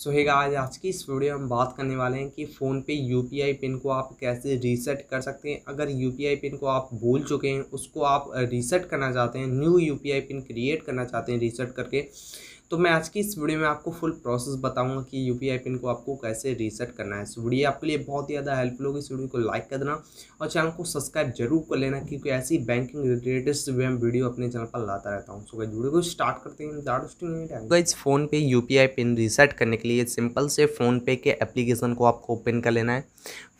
सो है आज आज की इस वीडियो में हम बात करने वाले हैं कि फ़ोन पे यू पिन को आप कैसे रीसेट कर सकते हैं अगर यू पिन को आप भूल चुके हैं उसको आप रीसेट करना चाहते हैं न्यू यू पिन क्रिएट करना चाहते हैं रीसेट करके तो मैं आज की इस वीडियो में आपको फुल प्रोसेस बताऊंगा कि यू पिन को आपको कैसे रीसेट करना है इस वीडियो आपके लिए बहुत ही ज़्यादा हेल्पफुल होगी इस वीडियो को लाइक कर देना और चैनल को सब्सक्राइब जरूर कर लेना क्योंकि ऐसी बैंकिंग रिलेटेड से मैं वीडियो अपने चैनल पर लाता रहता हूँ वीडियो को स्टार्ट करते हैं इस फोन तो पे यू पिन रीसेट करने के लिए सिंपल से फ़ोन पे के एप्लीकेशन को आपको ओपन कर लेना है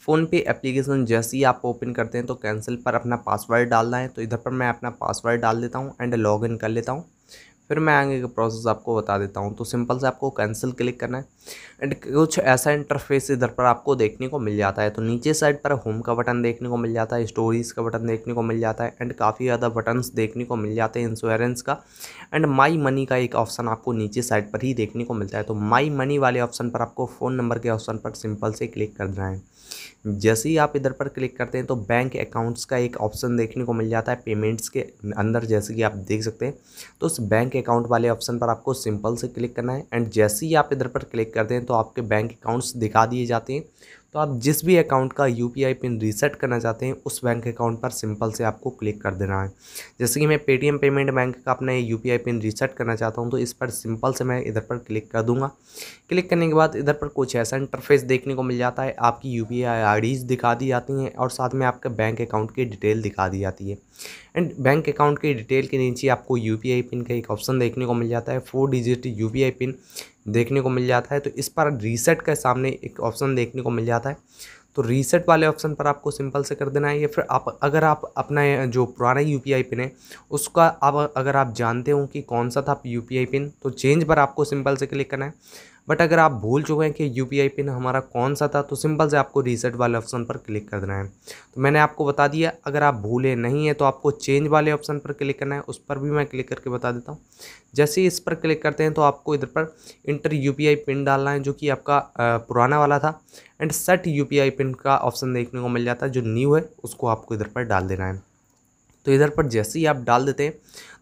फ़ोन पे एप्लीकेशन जैसे ही आप ओपन करते हैं तो कैंसिल पर अपना पासवर्ड डालना है तो इधर पर मैं अपना पासवर्ड डाल देता हूँ एंड लॉगिन कर लेता हूँ फिर मैं आगे का प्रोसेस आपको बता देता हूँ तो सिंपल से आपको कैंसिल क्लिक करना है एंड कुछ ऐसा इंटरफेस इधर पर आपको देखने को मिल जाता है तो नीचे साइड पर होम का बटन देखने को मिल जाता है स्टोरीज़ का बटन देखने को मिल जाता है एंड काफ़ी ज़्यादा बटन्स देखने को मिल जाते हैं इंश्योरेंस का एंड माई मनी का एक ऑप्शन आपको नीचे साइड पर ही देखने को मिलता है तो माई मनी वाले ऑप्शन पर आपको फ़ोन नंबर के ऑप्शन पर सिंपल से क्लिक करना है जैसे ही आप इधर पर क्लिक करते हैं तो बैंक अकाउंट्स का एक ऑप्शन देखने को मिल जाता है पेमेंट्स के अंदर जैसे कि आप देख सकते हैं तो उस बैंक अकाउंट वाले ऑप्शन पर आपको सिंपल से क्लिक करना है एंड जैसे ही आप इधर पर क्लिक करते हैं तो आपके बैंक अकाउंट्स दिखा दिए जाते हैं तो आप जिस भी अकाउंट का यू पिन रीसेट करना चाहते हैं उस बैंक अकाउंट पर सिंपल से आपको क्लिक कर देना है जैसे कि मैं पेटीएम पेमेंट बैंक का अपना यू पिन रीसेट करना चाहता हूं तो इस पर सिंपल से मैं इधर पर क्लिक कर दूंगा क्लिक करने के बाद इधर पर कुछ ऐसा इंटरफेस देखने को मिल जाता है आपकी यू पी दिखा दी जाती हैं और साथ में आपके बैंक अकाउंट की डिटेल दिखा दी जाती है एंड बैंक अकाउंट की डिटेल के नीचे आपको यू पिन का एक ऑप्शन देखने को मिल जाता है फोर डिजिट यू पिन देखने को मिल जाता है तो इस पर रीसेट के सामने एक ऑप्शन देखने को मिल जाता है तो रीसेट वाले ऑप्शन पर आपको सिंपल से कर देना है या फिर आप अगर आप अपना जो पुराना यू पिन है उसका आप अगर आप जानते हो कि कौन सा था यू पिन तो चेंज पर आपको सिंपल से क्लिक करना है बट अगर आप भूल चुके हैं कि यू पिन हमारा कौन सा था तो सिंपल से आपको रीसेट वाले ऑप्शन पर क्लिक कर देना है तो मैंने आपको बता दिया अगर आप भूले नहीं है तो आपको चेंज वाले ऑप्शन पर क्लिक करना है उस पर भी मैं क्लिक करके बता देता हूँ जैसे ही इस पर क्लिक करते हैं तो आपको इधर पर इंटर यू पिन डालना है जो कि आपका पुराना वाला था एंड सेट यू पिन का ऑप्शन देखने को मिल जाता है जो न्यू है उसको आपको इधर पर डाल देना है तो इधर पर जैसे ही आप डाल देते हैं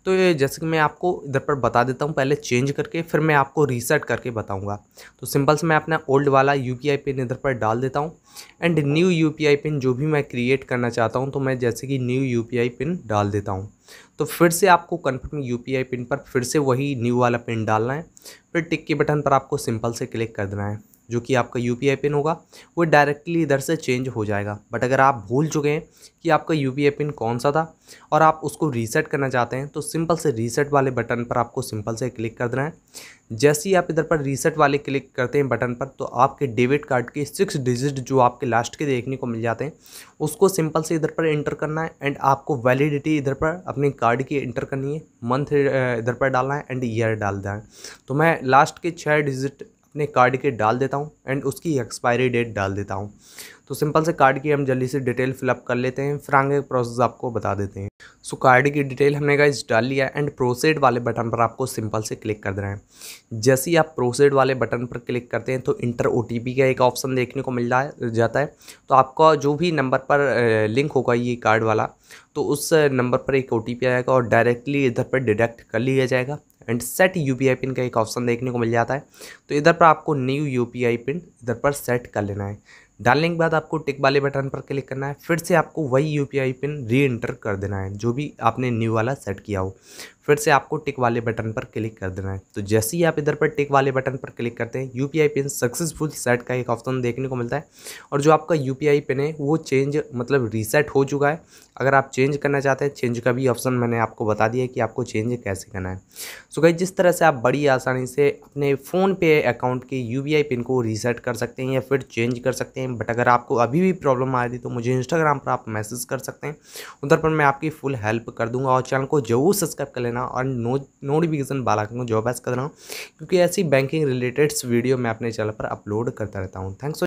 तो जैसे कि मैं आपको इधर पर बता देता हूँ पहले चेंज करके फिर मैं आपको रीसेट करके बताऊँगा तो सिंपल से मैं अपना ओल्ड वाला यू पिन इधर पर डाल देता हूँ एंड न्यू यू पिन जो भी मैं क्रिएट करना चाहता हूँ तो मैं जैसे कि न्यू यू पिन डाल देता हूँ तो फिर से आपको कन्फर्म यू पिन पर फिर से वही न्यू वाला पिन डालना है फिर टिक के बटन पर आपको सिंपल से क्लिक कर देना है जो कि आपका यू पिन होगा वो डायरेक्टली इधर से चेंज हो जाएगा बट अगर आप भूल चुके हैं कि आपका यू पिन कौन सा था और आप उसको रीसेट करना चाहते हैं तो सिंपल से रीसेट वाले बटन पर आपको सिंपल से क्लिक कर देना है जैसे ही आप इधर पर रीसेट वाले क्लिक करते हैं बटन पर तो आपके डेबिट कार्ड के सिक्स डिजिट जो आपके लास्ट के देखने को मिल जाते हैं उसको सिंपल से इधर पर इंटर करना है एंड आपको वैलिडिटी इधर पर अपने कार्ड की इंटर करनी है मंथ इधर पर डालना है एंड ईयर डाल देना है तो मैं लास्ट के छः डिजिट अपने कार्ड के डाल देता हूँ एंड उसकी एक्सपायरी डेट डाल देता हूँ तो सिंपल से कार्ड की हम जल्दी से डिटेल फिलअप कर लेते हैं फिर आगे प्रोसेस आपको बता देते हैं सो so, कार्ड की डिटेल हमने का डाल लिया एंड प्रोसेड वाले बटन पर आपको सिंपल से क्लिक कर देना है जैसे ही आप प्रोसेड वाले बटन पर क्लिक करते हैं तो इंटर ओ का एक ऑप्शन देखने को मिल जाता है तो आपका जो भी नंबर पर लिंक होगा ये कार्ड वाला तो उस नंबर पर एक ओ आएगा और डायरेक्टली इधर पर डिडक्ट कर लिया जाएगा एंड सेट यू पिन का एक ऑप्शन देखने को मिल जाता है तो इधर पर आपको न्यू यू पिन इधर पर सेट कर लेना है डालने के बाद आपको टिक वाले बटन पर क्लिक करना है फिर से आपको वही यू पिन री एंटर कर देना है जो भी आपने न्यू वाला सेट किया हो फिर से आपको टिक वाले बटन पर क्लिक कर देना है तो जैसे ही आप इधर पर टिक वाले बटन पर क्लिक करते हैं यू पिन सक्सेसफुल सेट का एक ऑप्शन देखने को मिलता है और जो आपका यू पिन है वो चेंज मतलब रीसेट हो चुका है अगर आप चेंज करना चाहते हैं चेंज का भी ऑप्शन मैंने आपको बता दिया कि आपको चेंज कैसे करना है सो गई जिस तरह से आप बड़ी आसानी से अपने फ़ोन पे अकाउंट के यू पिन को रीसेट कर सकते हैं या फिर चेंज कर सकते हैं बट अगर आपको अभी भी प्रॉब्लम आ रही तो मुझे इंस्टाग्राम पर आप मैसेज कर सकते हैं उधर पर मैं आपकी फुल हेल्प कर दूंगा और चैनल को जरूर सब्सक्राइब कर लेना करना और नो नोटिफिकेशन वाला को जो रहा हूँ क्योंकि ऐसी बैंकिंग रिलेटेड वीडियो मैं अपने चैनल पर अपलोड करता रहता हूँ थैंक्स